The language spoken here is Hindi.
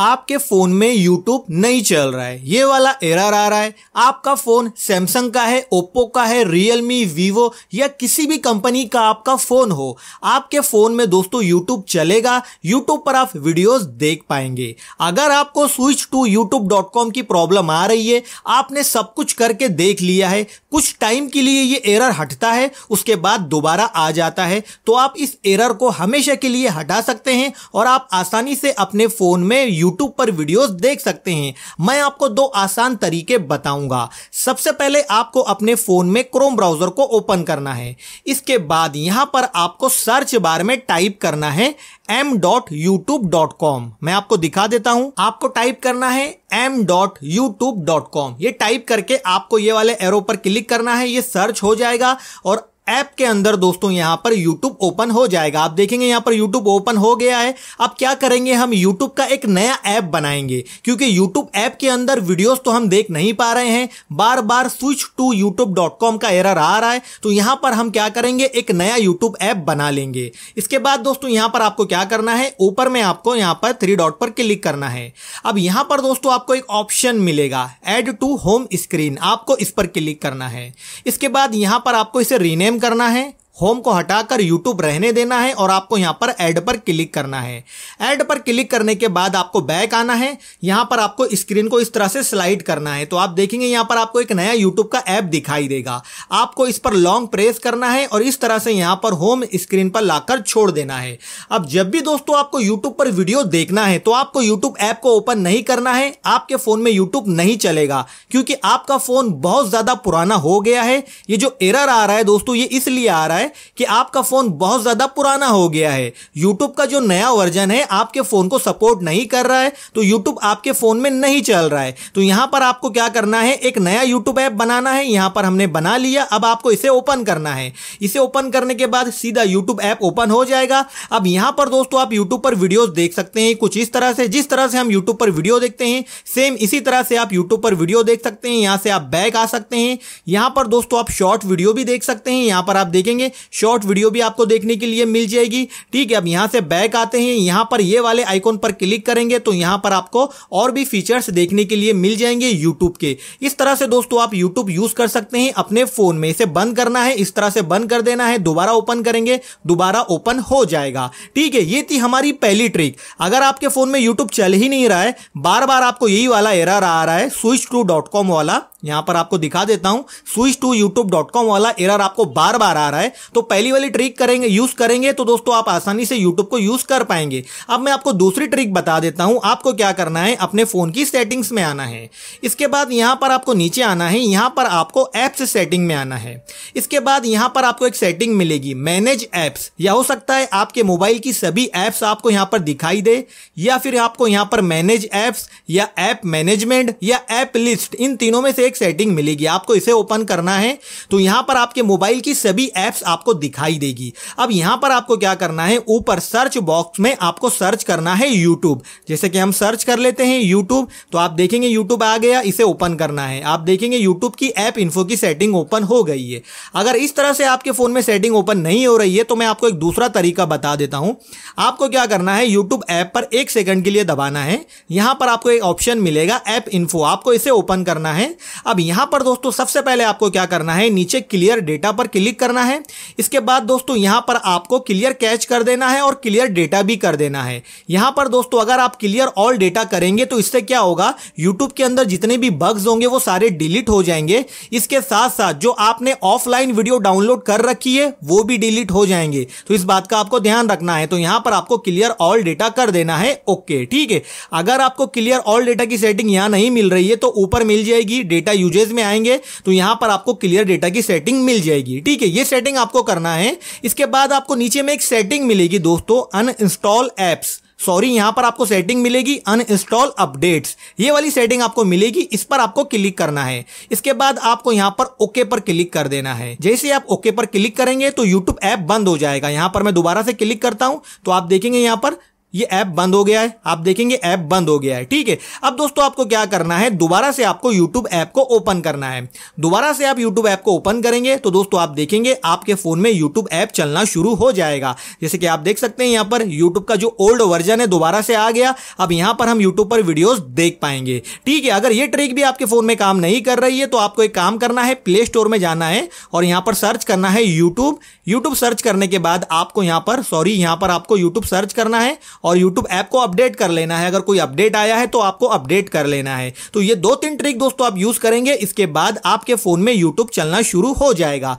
आपके फोन में यूट्यूब नहीं चल रहा है ये वाला एरर आ रहा है आपका फोन सैमसंग का है ओप्पो का है रियलमी वीवो या किसी भी कंपनी का आपका फोन हो आपके फोन में दोस्तों यूट्यूब चलेगा यूट्यूब पर आप वीडियोस देख पाएंगे अगर आपको switch to YouTube dot com की प्रॉब्लम आ रही है आपने सब कुछ करके देख लिया है कुछ टाइम के लिए ये एरर हटता है उसके बाद दोबारा आ जाता है तो आप इस एरर को हमेशा के लिए हटा सकते हैं और आप आसानी से अपने फोन में यू YouTube पर वीडियोस देख सकते हैं मैं आपको दो आसान तरीके बताऊंगा सबसे पहले आपको अपने फोन में क्रोम ब्राउजर को ओपन करना है इसके बाद यहां पर आपको सर्च बार में टाइप करना है M dot YouTube dot com मैं आपको दिखा देता हूं आपको टाइप करना है M dot YouTube dot com ये टाइप करके आपको ये वाले एरो पर क्लिक करना है ये सर्च हो जाएगा और ऐप के अंदर दोस्तों यहां पर यूट्यूब ओपन हो जाएगा आप देखेंगे यहां पर यूट्यूब ओपन हो गया है अब क्या करेंगे हम यूट्यूब का एक नया ऐप बनाएंगे क्योंकि यूट्यूब ऐप के अंदर वीडियोस तो हम देख नहीं पा रहे हैं बार बार switch to YouTube dot com का एरर आ रहा है तो यहां पर हम क्या करेंगे एक नया यूट्यूब ऐप बना लेंगे इसके बाद दोस्तों यहां पर आपको क्या करना है ऊपर में आपको यहां पर थ्री डॉट पर क्लिक करना है अब यहां पर दोस्तों आपको एक ऑप्शन मिलेगा एड टू होम स्क्रीन आपको इस पर क्लिक करना है इसके बाद यहां पर आपको इसे रीनेम करना है होम को हटाकर यूट्यूब रहने देना है और आपको यहां पर ऐड पर क्लिक करना है ऐड पर क्लिक करने के बाद आपको बैक आना है यहां पर आपको स्क्रीन को इस तरह से स्लाइड करना है तो आप देखेंगे यहां पर आपको एक नया यूट्यूब का ऐप दिखाई देगा आपको इस पर लॉन्ग प्रेस करना है और इस तरह से यहां पर होम स्क्रीन पर लाकर छोड़ देना है अब जब भी दोस्तों आपको यूट्यूब पर वीडियो देखना है तो आपको यूट्यूब ऐप को ओपन नहीं करना है आपके फोन में यूट्यूब नहीं चलेगा क्योंकि आपका फोन बहुत ज्यादा पुराना हो गया है ये जो एरर आ रहा है दोस्तों ये इसलिए आ रहा है है कि आपका फ़ोन बहुत ज़्यादा पुराना हो गया है यूट्यूब का जो नया वर्जन है आपके फ़ोन को सपोर्ट नहीं कर रहा है तो यूट्यूब आपके फ़ोन में नहीं चल रहा है तो यहां पर आपको क्या करना है एक नया यूट्यूब ऐप बनाना है यहां पर हमने बना लिया अब आपको इसे ओपन करना है इसे ओपन करने के बाद सीधा यूट्यूब ऐप ओपन हो जाएगा अब यहां पर दोस्तों आप यूट्यूब पर वीडियो देख सकते हैं कुछ इस तरह से जिस तरह से हम यूट्यूब पर वीडियो देखते हैं सेम इसी तरह से आप यूट्यूब पर वीडियो देख सकते हैं यहां से आप बैक आ सकते हैं यहां पर दोस्तों आप शॉर्ट वीडियो भी देख सकते हैं यहां पर आप देखेंगे शॉर्ट वीडियो भी आपको देखने के लिए मिल जाएगी ठीक है अब यहाँ से बैक आते हैं यहाँ पर ये वाले आइकॉन पर क्लिक करेंगे तो यहाँ पर आपको और भी फीचर्स देखने के लिए मिल जाएंगे यूट्यूब के इस तरह से दोस्तों आप यूट्यूब यूज कर सकते हैं अपने फोन में इसे बंद करना है इस तरह से बंद कर देना है दोबारा ओपन करेंगे दोबारा ओपन हो जाएगा ठीक है ये थी हमारी पहली ट्रिक अगर आपके फोन में यूट्यूब चल ही नहीं रहा है बार बार आपको यही वाला एरर आ रहा है स्विच टू डॉट कॉम वाला यहां पर आपको दिखा देता हूं switch to YouTube dot com वाला एरर आपको बार बार आ रहा है तो पहली वाली ट्रिक करेंगे यूज करेंगे तो दोस्तों आप आसानी से यूट्यूब को यूज कर पाएंगे अब मैं आपको दूसरी ट्रिक बता देता हूं आपको क्या करना है अपने फोन की सेटिंग्स में आना है इसके बाद यहां पर आपको नीचे आना है यहां पर आपको एप्स सेटिंग में आना है इसके बाद यहां पर आपको एक सेटिंग मिलेगी मैनेज एप्स या हो सकता है आपके मोबाइल की सभी एप्स आपको यहां पर दिखाई दे या फिर आपको यहां पर मैनेज एप्स या ऐप मैनेजमेंट या ऐप लिस्ट इन तीनों में से एक सेटिंग मिलेगी आपको इसे ओपन करना है तो यहां पर आपके मोबाइल की सभी एप्स आपको दिखाई देगी अब यहां पर आपको क्या करना है ऊपर सर्च बॉक्स में आपको सर्च करना है यूट्यूब जैसे कि हम सर्च कर लेते हैं यूट्यूब तो आप देखेंगे यूट्यूब आ गया इसे ओपन करना है आप देखेंगे यूट्यूब की ऐप इन्फो की सेटिंग ओपन हो गई है अगर इस तरह से आपके फोन में सेटिंग ओपन नहीं हो रही है तो मैं आपको एक दूसरा तरीका बता देता हूं आपको क्या करना है यूट्यूब ऐप पर एक सेकंड के लिए दबाना है यहां पर आपको एक ऑप्शन मिलेगा ऐप इन्फो आपको इसे ओपन करना है अब यहां पर दोस्तों सबसे पहले आपको क्या करना है नीचे क्लियर डेटा पर क्लिक करना है इसके बाद दोस्तों यहां पर आपको क्लियर कैच कर देना है और क्लियर डेटा भी कर देना है यहां पर दोस्तों अगर आप क्लियर ऑल डेटा करेंगे तो इससे क्या होगा यूट्यूब के अंदर जितने भी बग्स होंगे वो सारे डिलीट हो जाएंगे इसके साथ साथ जो आपने ऑफलाइन वीडियो डाउनलोड कर रखी है वो भी डिलीट हो जाएंगे तो इस बात का आपको ध्यान रखना है तो यहां पर आपको क्लियर ऑल डेटा कर देना है ओके ठीक है अगर आपको क्लियर ऑल डेटा की सेटिंग यहां नहीं मिल रही है तो ऊपर मिल जाएगी डेटा यूजेज में आएंगे तो यहां पर आपको क्लियर डेटा की सेटिंग मिल जाएगी ठीक है ये सेटिंग आप आपको करना है इसके बाद आपको नीचे में एक सेटिंग मिलेगी दोस्तों अनइंस्टॉल एप्स सॉरी यहां पर आपको सेटिंग मिलेगी अनइंस्टॉल अपडेट्स ये वाली सेटिंग आपको मिलेगी इस पर आपको क्लिक करना है इसके बाद आपको यहां पर ओके पर क्लिक कर देना है जैसे आप ओके पर क्लिक करेंगे तो यूट्यूब ऐप बंद हो जाएगा यहां पर मैं दोबारा से क्लिक करता हूं तो आप देखेंगे यहां पर ये ऐप बंद हो गया है आप देखेंगे ऐप बंद हो गया है ठीक है अब दोस्तों आपको क्या करना है दोबारा से आपको यूट्यूब ऐप को ओपन करना है दोबारा से आप यूट्यूब ऐप को ओपन करेंगे तो दोस्तों आप देखेंगे आपके फोन में यूट्यूब ऐप चलना शुरू हो जाएगा जैसे कि आप देख सकते हैं यहां पर यूट्यूब का जो ओल्ड वर्जन है दोबारा से आ गया अब यहां पर हम यूट्यूब पर वीडियोज देख पाएंगे ठीक है अगर ये ट्रिक भी आपके फोन में काम नहीं कर रही है तो आपको एक काम करना है प्ले स्टोर में जाना है और यहां पर सर्च करना है यूट्यूब यूट्यूब सर्च करने के बाद आपको यहां पर सॉरी यहां पर आपको यूट्यूब सर्च करना है और यूट्यूब ऐप को अपडेट कर लेना है अगर कोई अपडेट आया है तो आपको अपडेट कर लेना है तो ये दो तीन ट्रिक दोस्तों आप यूज करेंगे इसके बाद आपके फोन में यूट्यूब चलना शुरू हो जाएगा